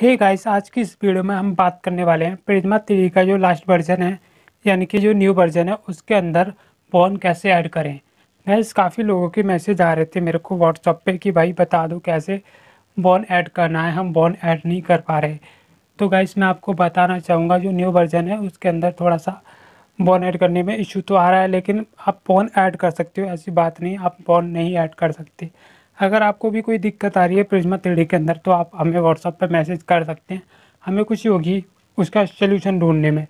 हे hey guys आज की इस वीडियो में हम बात करने वाले हैं प्रिज्मा थ्री का जो लास्ट वर्जन है यानी कि जो न्यू वर्जन है उसके अंदर बॉन कैसे ऐड करें गाइस काफ़ी लोगों के मैसेज आ रहे थे मेरे को व्हाट्सअप पे कि भाई बता दो कैसे बॉन ऐड करना है हम बॉन ऐड नहीं कर पा रहे तो गाइस मैं आपको बताना चाहूँगा जो न्यू वर्जन है उसके अंदर थोड़ा सा बॉन ऐड करने में इशू तो आ रहा है लेकिन आप बॉन ऐड कर सकते हो ऐसी बात नहीं आप बॉन नहीं ऐड कर सकते अगर आपको भी कोई दिक्कत आ रही है प्रिज्मा थ्री के अंदर तो आप हमें व्हाट्सअप पर मैसेज कर सकते हैं हमें खुशी होगी उसका सोल्यूशन ढूंढने में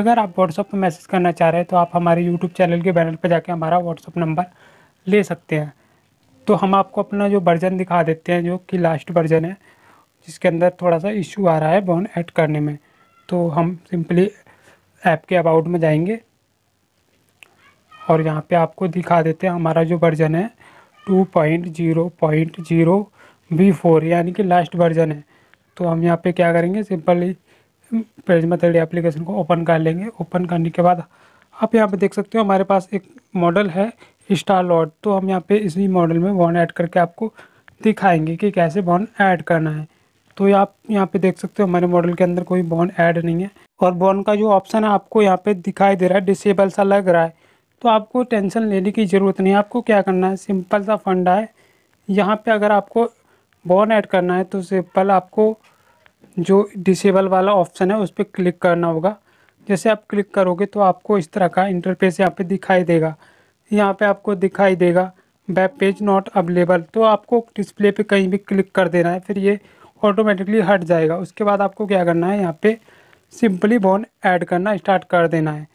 अगर आप व्हाट्सअप पर मैसेज करना चाह रहे हैं तो आप हमारे यूट्यूब चैनल के बैनर पर जाकर हमारा व्हाट्सअप नंबर ले सकते हैं तो हम आपको अपना जो वर्जन दिखा देते हैं जो कि लास्ट वर्जन है जिसके अंदर थोड़ा सा इशू आ रहा है बॉन ऐड करने में तो हम सिंपली ऐप के अबाउट में जाएंगे और यहाँ पे आपको दिखा देते हैं हमारा जो वर्जन है two point zero point zero B four यानी कि लास्ट वर्जन है तो हम यहाँ पे क्या करेंगे सिंपली पेज मथर्डी एप्लीकेशन को ओपन कर लेंगे ओपन करने के बाद आप यहाँ पे देख सकते हो हमारे पास एक मॉडल है स्टार लॉट तो हम यहाँ पे इसी मॉडल में बॉन ऐड करके आपको दिखाएंगे कि कैसे बॉन्ड ऐड करना है तो आप यहाँ पे देख सकते हो हमारे मॉडल के अंदर कोई बॉन्ड ऐड नहीं है और बॉन्ड का जो ऑप्शन है आपको यहाँ पे दिखाई दे रहा है डिसेबल सा लग रहा है तो आपको टेंशन लेने की ज़रूरत नहीं है आपको क्या करना है सिंपल सा फंडा है यहाँ पे अगर आपको बॉन ऐड करना है तो सिंपल आपको जो डिसेबल वाला ऑप्शन है उस पर क्लिक करना होगा जैसे आप क्लिक करोगे तो आपको इस तरह का इंटरफेस यहाँ पे दिखाई देगा यहाँ पे आपको दिखाई देगा वेब पेज नॉट अवेलेबल तो आपको डिस्प्ले पे कहीं भी क्लिक कर देना है फिर ये ऑटोमेटिकली हट जाएगा उसके बाद आपको क्या करना है यहाँ पे सिंपली बॉन ऐड करना स्टार्ट कर देना है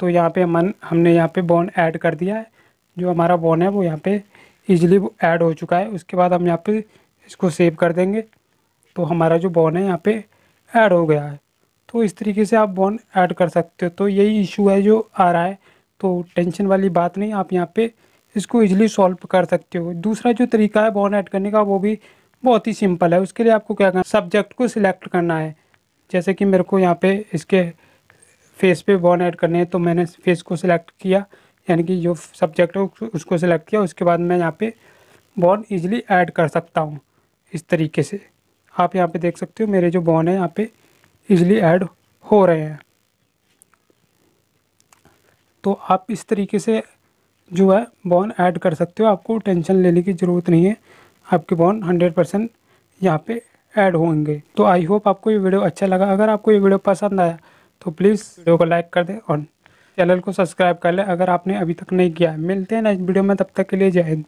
तो यहाँ पे मन हमने यहाँ पे बॉन ऐड कर दिया है जो हमारा बॉन है वो यहाँ पे ईजिली ऐड हो चुका है उसके बाद हम यहाँ पे इसको सेव कर देंगे तो हमारा जो बॉन है यहाँ पे ऐड हो गया है तो इस तरीके से आप बॉन ऐड कर सकते हो तो यही इशू है जो आ रहा है तो टेंशन वाली बात नहीं आप यहाँ पर इसको ईजिली सॉल्व कर सकते हो दूसरा जो तरीका है बॉन ऐड करने का वो भी बहुत ही सिंपल है उसके लिए आपको क्या करना सब्जेक्ट को सिलेक्ट करना है जैसे कि मेरे को यहाँ पे इसके फेस पे बॉन ऐड करने हैं तो मैंने फेस को सिलेक्ट किया यानी कि जो सब्जेक्ट है उसको सिलेक्ट किया उसके बाद मैं यहाँ पे बॉन इजीली ऐड कर सकता हूँ इस तरीके से आप यहाँ पे देख सकते हो मेरे जो बॉन है यहाँ पे इजीली ऐड हो रहे हैं तो आप इस तरीके से जो है बॉन ऐड कर सकते हो आपको टेंशन लेने की ज़रूरत नहीं है आपके बॉन हंड्रेड परसेंट यहाँ पर ऐड होंगे तो आई होप आपको ये वीडियो अच्छा लगा अगर आपको ये वीडियो पसंद आया तो प्लीज़ वीडियो को लाइक कर दें और चैनल को सब्सक्राइब कर लें अगर आपने अभी तक नहीं किया है मिलते हैं नेक्स्ट वीडियो में तब तक के लिए जय हिंद